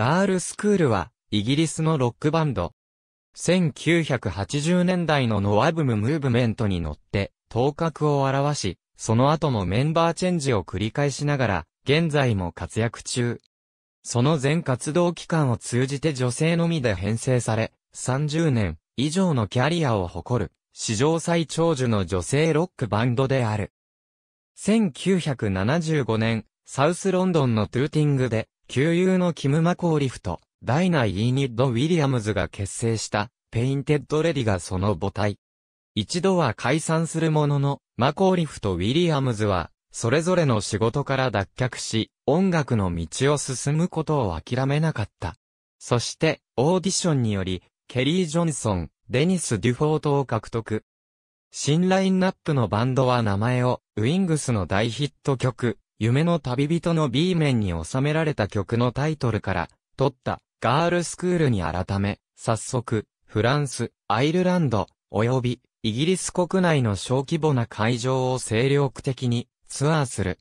ガールスクールは、イギリスのロックバンド。1980年代のノアブムムーブメントに乗って、頭角を現し、その後もメンバーチェンジを繰り返しながら、現在も活躍中。その全活動期間を通じて女性のみで編成され、30年以上のキャリアを誇る、史上最長寿の女性ロックバンドである。1975年、サウスロンドンのトゥーティングで、旧友のキム・マコーリフと、ダイナ・イーニッド・ウィリアムズが結成した、ペインテッド・レディがその母体。一度は解散するものの、マコーリフとウィリアムズは、それぞれの仕事から脱却し、音楽の道を進むことを諦めなかった。そして、オーディションにより、ケリー・ジョンソン、デニス・デュフォートを獲得。新ラインナップのバンドは名前を、ウィングスの大ヒット曲、夢の旅人の B 面に収められた曲のタイトルから、取った、ガールスクールに改め、早速、フランス、アイルランド、及び、イギリス国内の小規模な会場を精力的に、ツアーする。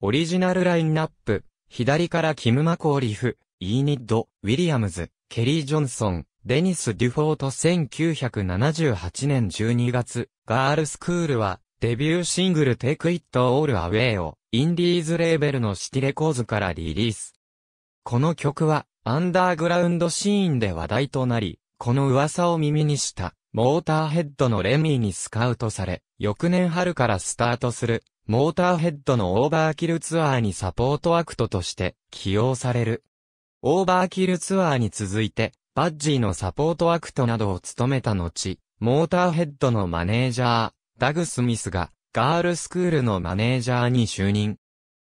オリジナルラインナップ、左からキム・マコーリフ、イーニッド、ウィリアムズ、ケリー・ジョンソン、デニス・デュフォート1978年12月、ガールスクールは、デビューシングル Take It All Away をインディーズレーベルのシティレコーズからリリース。この曲はアンダーグラウンドシーンで話題となり、この噂を耳にしたモーターヘッドのレミーにスカウトされ、翌年春からスタートするモーターヘッドのオーバーキルツアーにサポートアクトとして起用される。オーバーキルツアーに続いて、バッジーのサポートアクトなどを務めた後、モーターヘッドのマネージャー、ダグ・スミスが、ガールスクールのマネージャーに就任。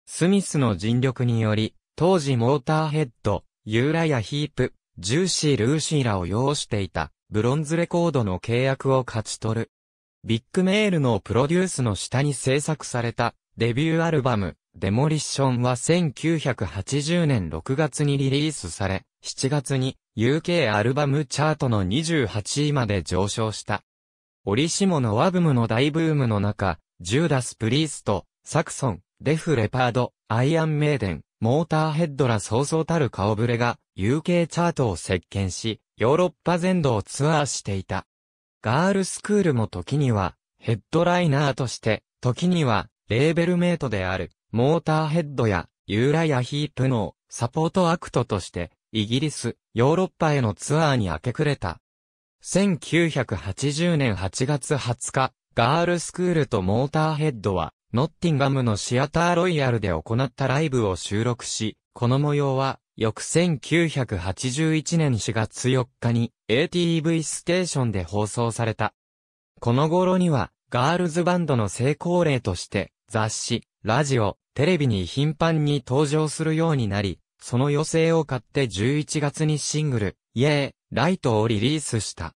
スミスの尽力により、当時モーターヘッド、ユーラやヒープ、ジューシー・ルーシーらを擁していた、ブロンズレコードの契約を勝ち取る。ビッグメールのプロデュースの下に制作された、デビューアルバム、デモリッションは1980年6月にリリースされ、7月に UK アルバムチャートの28位まで上昇した。折しものワブムの大ブームの中、ジューダス・プリースト、サクソン、デフ・レパード、アイアン・メイデン、モーターヘッドら早々たる顔ぶれが UK チャートを席巻し、ヨーロッパ全土をツアーしていた。ガールスクールも時にはヘッドライナーとして、時にはレーベルメイトであるモーターヘッドやユーラやヒープのサポートアクトとしてイギリス、ヨーロッパへのツアーに明け暮れた。1980年8月20日、ガールスクールとモーターヘッドは、ノッティンガムのシアターロイヤルで行ったライブを収録し、この模様は、翌1981年4月4日に ATV ステーションで放送された。この頃には、ガールズバンドの成功例として、雑誌、ラジオ、テレビに頻繁に登場するようになり、その余定を買って11月にシングル、イエー、ライトをリリースした。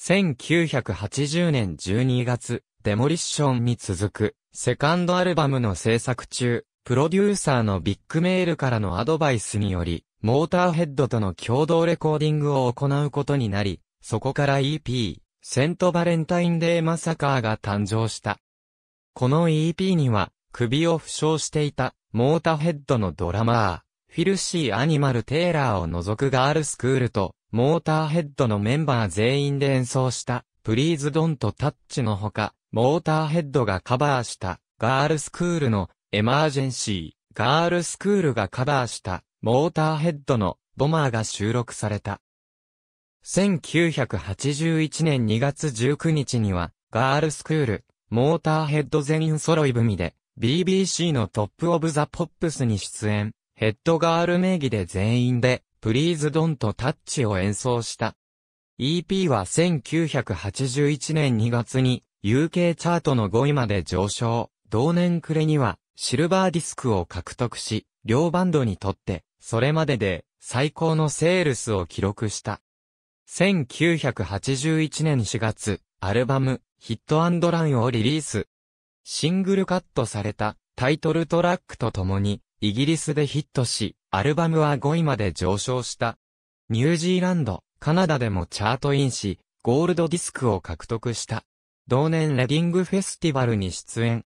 1980年12月、デモリッションに続く、セカンドアルバムの制作中、プロデューサーのビッグメールからのアドバイスにより、モーターヘッドとの共同レコーディングを行うことになり、そこから EP、セントバレンタインデーマサカーが誕生した。この EP には、首を負傷していた、モーターヘッドのドラマー、フィルシー・アニマル・テイラーを除くガールスクールと、モーターヘッドのメンバー全員で演奏した、プリーズドンとタッチのほか、モーターヘッドがカバーした、ガールスクールの、エマージェンシー、ガールスクールがカバーした、モーターヘッドの、ボマーが収録された。1981年2月19日には、ガールスクール、モーターヘッド全員揃い組で、BBC のトップオブザポップスに出演、ヘッドガール名義で全員で、Please Don't Touch を演奏した。EP は1981年2月に UK チャートの5位まで上昇。同年暮れにはシルバーディスクを獲得し、両バンドにとってそれまでで最高のセールスを記録した。1981年4月、アルバムヒットランをリリース。シングルカットされたタイトルトラックとともにイギリスでヒットし、アルバムは5位まで上昇した。ニュージーランド、カナダでもチャートインし、ゴールドディスクを獲得した。同年レディングフェスティバルに出演。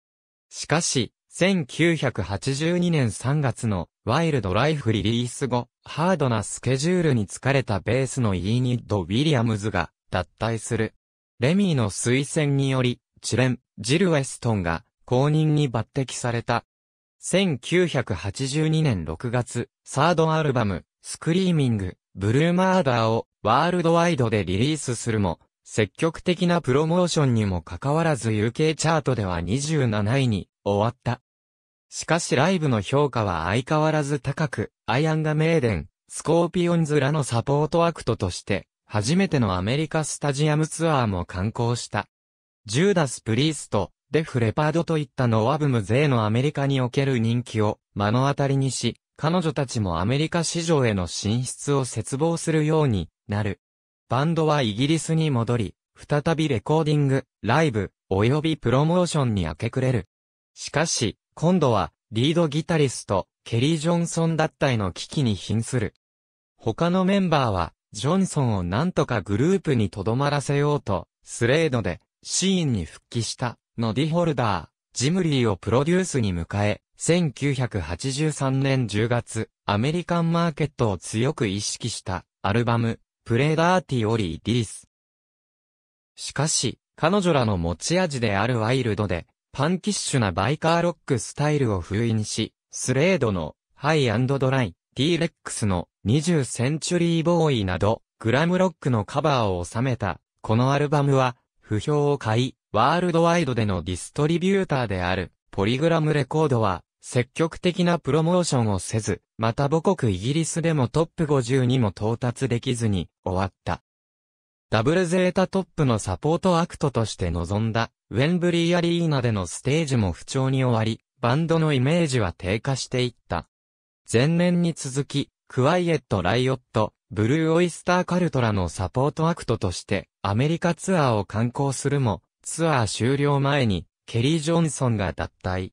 しかし、1982年3月のワイルドライフリリース後、ハードなスケジュールに疲れたベースのイーニッド・ウィリアムズが脱退する。レミーの推薦により、チレン、ジル・ウェストンが公認に抜擢された。1982年6月、サードアルバム、スクリーミング、ブルーマーダーをワールドワイドでリリースするも、積極的なプロモーションにもかかわらず UK チャートでは27位に終わった。しかしライブの評価は相変わらず高く、アイアンガメーデン、スコーピオンズらのサポートアクトとして、初めてのアメリカスタジアムツアーも観光した。ジューダス・プリースト、デフ・レパードといったノアブム勢のアメリカにおける人気を目の当たりにし、彼女たちもアメリカ市場への進出を絶望するようになる。バンドはイギリスに戻り、再びレコーディング、ライブ、及びプロモーションに明け暮れる。しかし、今度は、リードギタリスト、ケリー・ジョンソン脱退の危機に瀕する。他のメンバーは、ジョンソンをなんとかグループに留まらせようと、スレードで、シーンに復帰した。のディホルダー、ジムリーをプロデュースに迎え、1983年10月、アメリカンマーケットを強く意識したアルバム、プレーダーティオリー・ディリス。しかし、彼女らの持ち味であるワイルドで、パンキッシュなバイカーロックスタイルを封印し、スレードのハイドライ、ィレックスの20センチュリーボーイなど、グラムロックのカバーを収めた、このアルバムは、不評を買い、ワールドワイドでのディストリビューターである、ポリグラムレコードは、積極的なプロモーションをせず、また母国イギリスでもトップ50にも到達できずに、終わった。ダブルゼータトップのサポートアクトとして臨んだ、ウェンブリーアリーナでのステージも不調に終わり、バンドのイメージは低下していった。前年に続き、クワイエット・ライオット、ブルー・オイスター・カルトラのサポートアクトとして、アメリカツアーを観光するも、ツアー終了前に、ケリー・ジョンソンが脱退。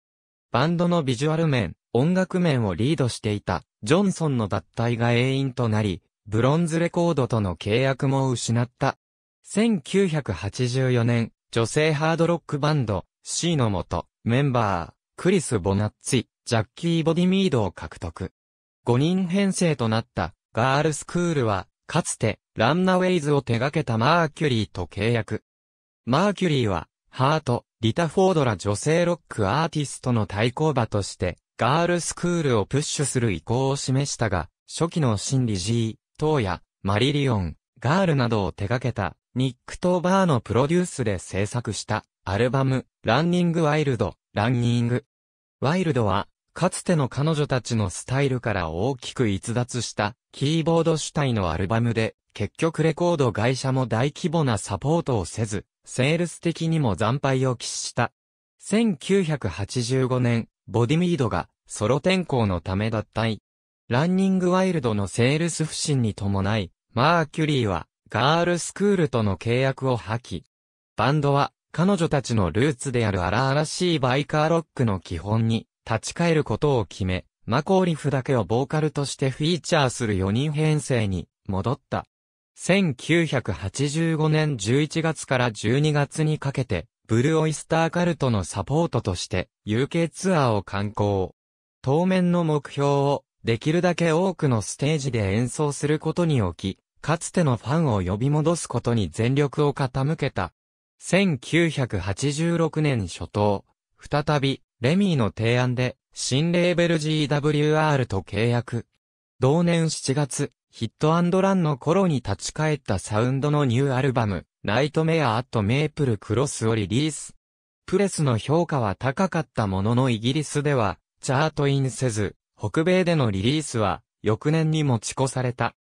バンドのビジュアル面、音楽面をリードしていた、ジョンソンの脱退が永遠となり、ブロンズレコードとの契約も失った。1984年、女性ハードロックバンド、C のもと、メンバー、クリス・ボナッツィ、ジャッキー・ボディミードを獲得。5人編成となった、ガールスクールは、かつて、ランナウェイズを手掛けたマーキュリーと契約。マーキュリーは、ハート、リタ・フォードら女性ロックアーティストの対抗馬として、ガールスクールをプッシュする意向を示したが、初期の心理 G、トーヤ、マリリオン、ガールなどを手掛けた、ニック・トーバーのプロデュースで制作した、アルバム、ランニング・ワイルド、ランニング。ワイルドは、かつての彼女たちのスタイルから大きく逸脱した、キーボード主体のアルバムで、結局レコード会社も大規模なサポートをせず、セールス的にも惨敗を喫した。1985年、ボディミードがソロ転向のため脱退。ランニングワイルドのセールス不振に伴い、マーキュリーはガールスクールとの契約を破棄。バンドは彼女たちのルーツである荒々しいバイカーロックの基本に立ち返ることを決め、マコーリフだけをボーカルとしてフィーチャーする4人編成に戻った。1985年11月から12月にかけて、ブルーオイスターカルトのサポートとして、UK ツアーを観光。当面の目標を、できるだけ多くのステージで演奏することに置き、かつてのファンを呼び戻すことに全力を傾けた。1986年初頭、再び、レミーの提案で、新レーベル GWR と契約。同年7月、ヒットランの頃に立ち返ったサウンドのニューアルバム、ナイトメアアットメープルクロスをリリース。プレスの評価は高かったもののイギリスでは、チャートインせず、北米でのリリースは、翌年に持ち越された。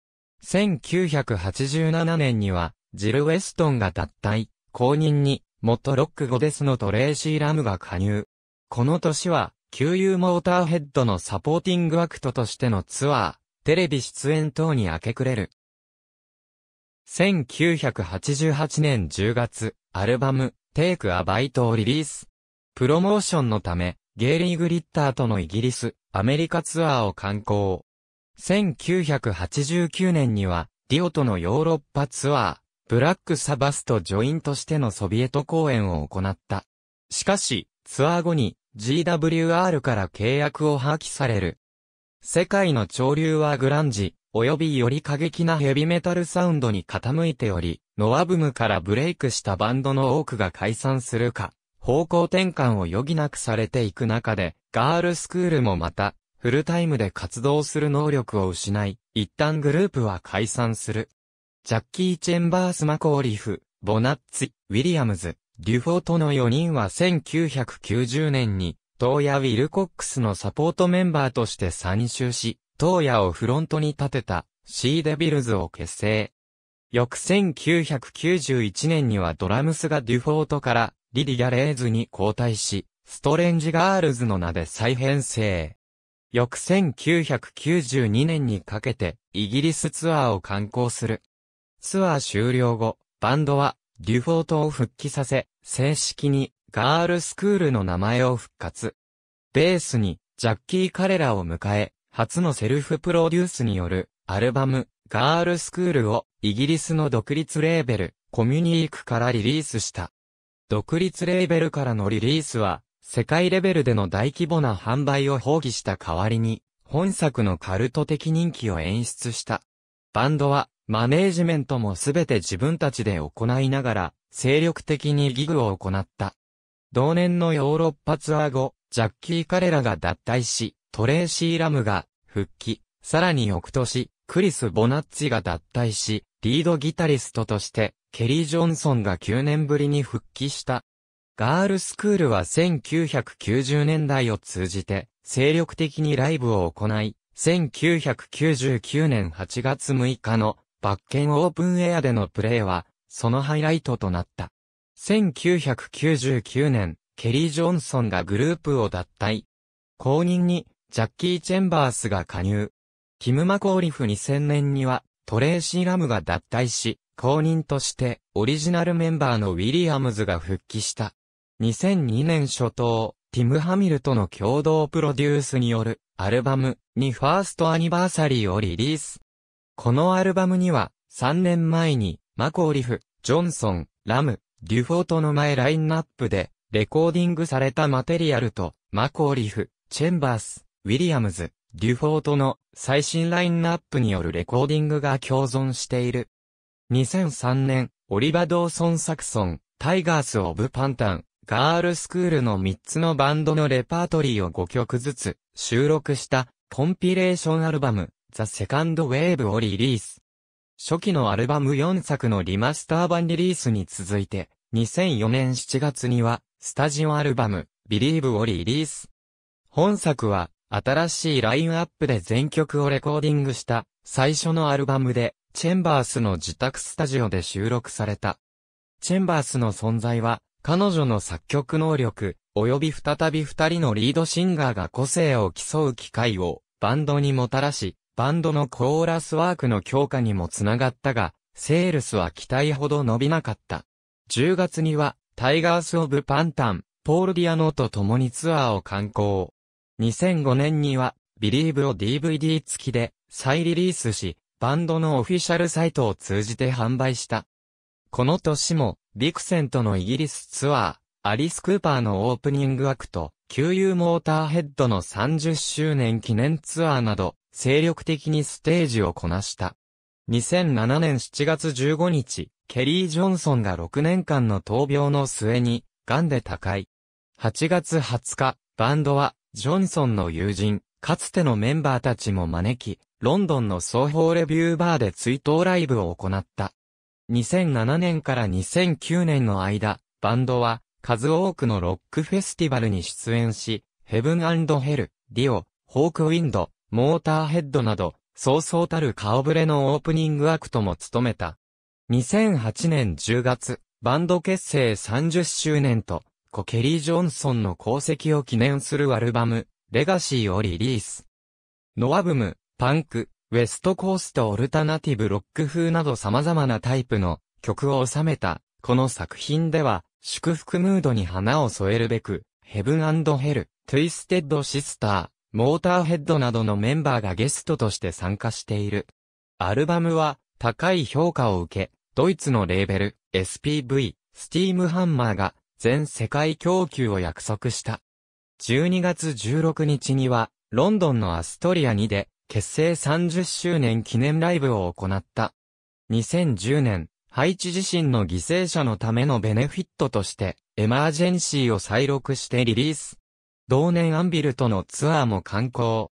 1987年には、ジル・ウェストンが脱退、後任に、元ロックゴデスのトレーシー・ラムが加入。この年は、旧友モーターヘッドのサポーティングアクトとしてのツアー、テレビ出演等に明け暮れる。1988年10月、アルバム、Take a Bite をリリース。プロモーションのため、ゲイリー・グリッターとのイギリス、アメリカツアーを観光。1989年には、リオとのヨーロッパツアー、ブラックサバスとジョインとしてのソビエト公演を行った。しかし、ツアー後に GWR から契約を破棄される。世界の潮流はグランジ、及びより過激なヘビメタルサウンドに傾いており、ノアブムからブレイクしたバンドの多くが解散するか、方向転換を余儀なくされていく中で、ガールスクールもまた、フルタイムで活動する能力を失い、一旦グループは解散する。ジャッキー・チェンバース・マコーリフ、ボナッツウィリアムズ、デュフォートの4人は1990年に東野ウィルコックスのサポートメンバーとして参集し、東野をフロントに立てたシーデビルズを結成。翌1991年にはドラムスがデュフォートからリリ・ギャレーズに交代し、ストレンジガールズの名で再編成。翌1992年にかけてイギリスツアーを観光する。ツアー終了後、バンドはデュフォートを復帰させ、正式にガールスクールの名前を復活。ベースに、ジャッキー彼らを迎え、初のセルフプロデュースによる、アルバム、ガールスクールを、イギリスの独立レーベル、コミュニークからリリースした。独立レーベルからのリリースは、世界レベルでの大規模な販売を放棄した代わりに、本作のカルト的人気を演出した。バンドは、マネージメントもすべて自分たちで行いながら、精力的にギグを行った。同年のヨーロッパツアー後、ジャッキー彼らが脱退し、トレーシー・ラムが復帰、さらに翌年、クリス・ボナッチが脱退し、リードギタリストとして、ケリー・ジョンソンが9年ぶりに復帰した。ガールスクールは1990年代を通じて、精力的にライブを行い、1999年8月6日の、バッケンオープンエアでのプレーは、そのハイライトとなった。1999年、ケリー・ジョンソンがグループを脱退。後任に、ジャッキー・チェンバースが加入。キム・マコーリフ2000年には、トレーシー・ラムが脱退し、後任として、オリジナルメンバーのウィリアムズが復帰した。2002年初頭、ティム・ハミルとの共同プロデュースによるアルバムにファーストアニバーサリーをリリース。このアルバムには3年前にマコーリフ、ジョンソン、ラム、デュフォートの前ラインナップで、レコーディングされたマテリアルと、マコーリフ、チェンバース、ウィリアムズ、デュフォートの最新ラインナップによるレコーディングが共存している。2003年、オリバ・ドーソン・サクソン、タイガース・オブ・パンタン、ガールスクールの3つのバンドのレパートリーを5曲ずつ収録したコンピレーションアルバム、ザ・セカンド・ウェーブをリリース。初期のアルバム4作のリマスター版リリースに続いて、2004年7月には、スタジオアルバム、Believe をリリース。本作は、新しいラインアップで全曲をレコーディングした、最初のアルバムで、チェンバースの自宅スタジオで収録された。チェンバースの存在は、彼女の作曲能力、及び再び二人のリードシンガーが個性を競う機会を、バンドにもたらし、バンドのコーラスワークの強化にもつながったが、セールスは期待ほど伸びなかった。10月には、タイガース・オブ・パンタン、ポール・ディアノと共にツアーを観光。2005年には、ビリーブを DVD 付きで再リリースし、バンドのオフィシャルサイトを通じて販売した。この年も、ビクセントのイギリスツアー、アリス・クーパーのオープニングアクト、旧友モーターヘッドの30周年記念ツアーなど、精力的にステージをこなした。2007年7月15日、ケリー・ジョンソンが6年間の闘病の末に、癌で他界。8月20日、バンドは、ジョンソンの友人、かつてのメンバーたちも招き、ロンドンの双方レビューバーで追悼ライブを行った。2007年から2009年の間、バンドは、数多くのロックフェスティバルに出演し、ヘブンヘル、ディオ、ホークウィンド、モーターヘッドなど、そうそうたる顔ぶれのオープニングアクトも務めた。2008年10月、バンド結成30周年と、コケリー・ジョンソンの功績を記念するアルバム、レガシーをリリース。ノアブム、パンク、ウェストコーストオルタナティブロック風など様々なタイプの曲を収めた、この作品では、祝福ムードに花を添えるべく、ヘブンヘル、トゥイステッドシスター、モーターヘッドなどのメンバーがゲストとして参加している。アルバムは高い評価を受け、ドイツのレーベル、SPV、スティームハンマーが全世界供給を約束した。12月16日には、ロンドンのアストリアにで、結成30周年記念ライブを行った。2010年、ハイチ地震の犠牲者のためのベネフィットとして、エマージェンシーを再録してリリース。同年アンビルとのツアーも観光。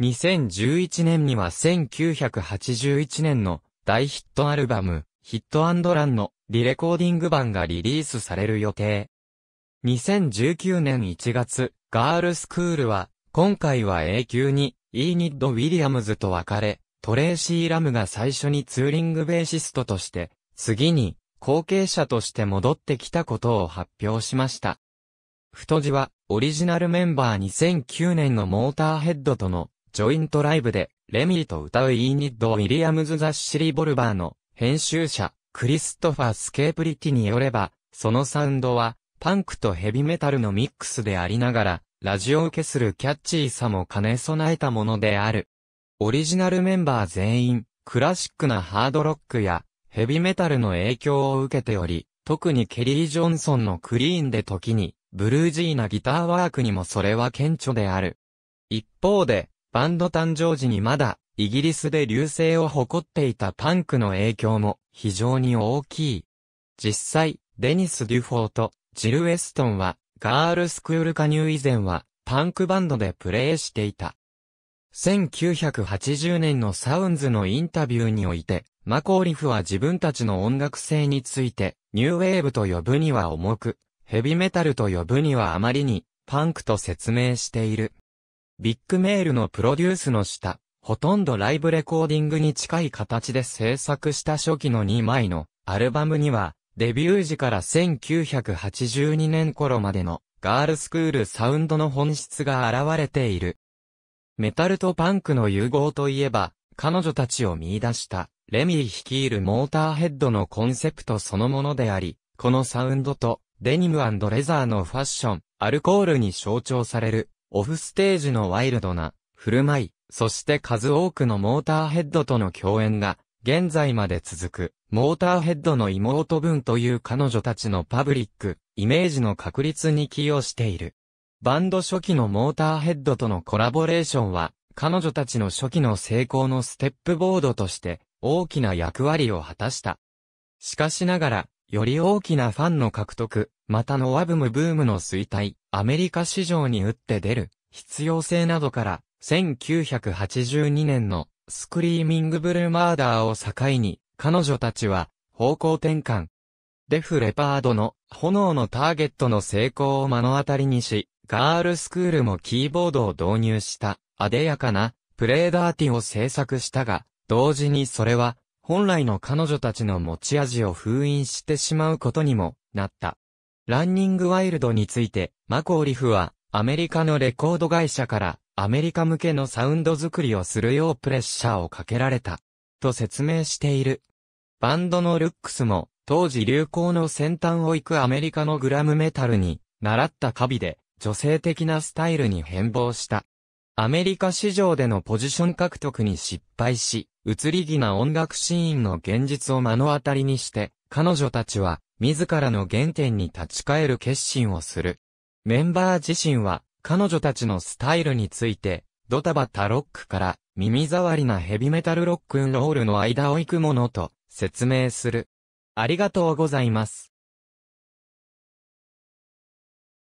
2011年には1981年の大ヒットアルバム、ヒットランのリレコーディング版がリリースされる予定。2019年1月、ガールスクールは、今回は永久に、イーニッド・ウィリアムズと別れ、トレーシー・ラムが最初にツーリングベーシストとして、次に、後継者として戻ってきたことを発表しました。太字は、オリジナルメンバー2009年のモーターヘッドとの、ジョイントライブで、レミーと歌うイーニッド・ウィリアムズザ・シリボルバーの、編集者、クリストファー・スケープリティによれば、そのサウンドは、パンクとヘビメタルのミックスでありながら、ラジオ受けするキャッチーさも兼ね備えたものである。オリジナルメンバー全員、クラシックなハードロックや、ヘビメタルの影響を受けており、特にケリー・ジョンソンのクリーンで時に、ブルージーなギターワークにもそれは顕著である。一方で、バンド誕生時にまだ、イギリスで流星を誇っていたパンクの影響も非常に大きい。実際、デニス・デュフォーとジル・ウェストンは、ガールスクール加入以前は、パンクバンドでプレーしていた。1980年のサウンズのインタビューにおいて、マコーリフは自分たちの音楽性について、ニューウェーブと呼ぶには重く、ヘビメタルと呼ぶにはあまりに、パンクと説明している。ビッグメールのプロデュースの下、ほとんどライブレコーディングに近い形で制作した初期の2枚のアルバムには、デビュー時から1982年頃までのガールスクールサウンドの本質が現れている。メタルとパンクの融合といえば、彼女たちを見出した、レミー率いるモーターヘッドのコンセプトそのものであり、このサウンドとデニムレザーのファッション、アルコールに象徴される、オフステージのワイルドな、振る舞い、そして数多くのモーターヘッドとの共演が、現在まで続く、モーターヘッドの妹分という彼女たちのパブリック、イメージの確立に寄与している。バンド初期のモーターヘッドとのコラボレーションは、彼女たちの初期の成功のステップボードとして、大きな役割を果たした。しかしながら、より大きなファンの獲得、またのワブムブームの衰退、アメリカ市場に打って出る、必要性などから、1982年のスクリーミングブルーマーダーを境に、彼女たちは方向転換。デフレパードの炎のターゲットの成功を目の当たりにし、ガールスクールもキーボードを導入した、でやかな、プレーダーティを制作したが、同時にそれは、本来の彼女たちの持ち味を封印してしまうことにもなった。ランニングワイルドについて、マコーリフは、アメリカのレコード会社から、アメリカ向けのサウンド作りをするようプレッシャーをかけられた、と説明している。バンドのルックスも、当時流行の先端を行くアメリカのグラムメタルに、習ったカビで、女性的なスタイルに変貌した。アメリカ市場でのポジション獲得に失敗し、移り気な音楽シーンの現実を目の当たりにして、彼女たちは、自らの原点に立ち返る決心をする。メンバー自身は、彼女たちのスタイルについて、ドタバタロックから、耳障りなヘビメタルロックンロールの間を行くものと、説明する。ありがとうございます。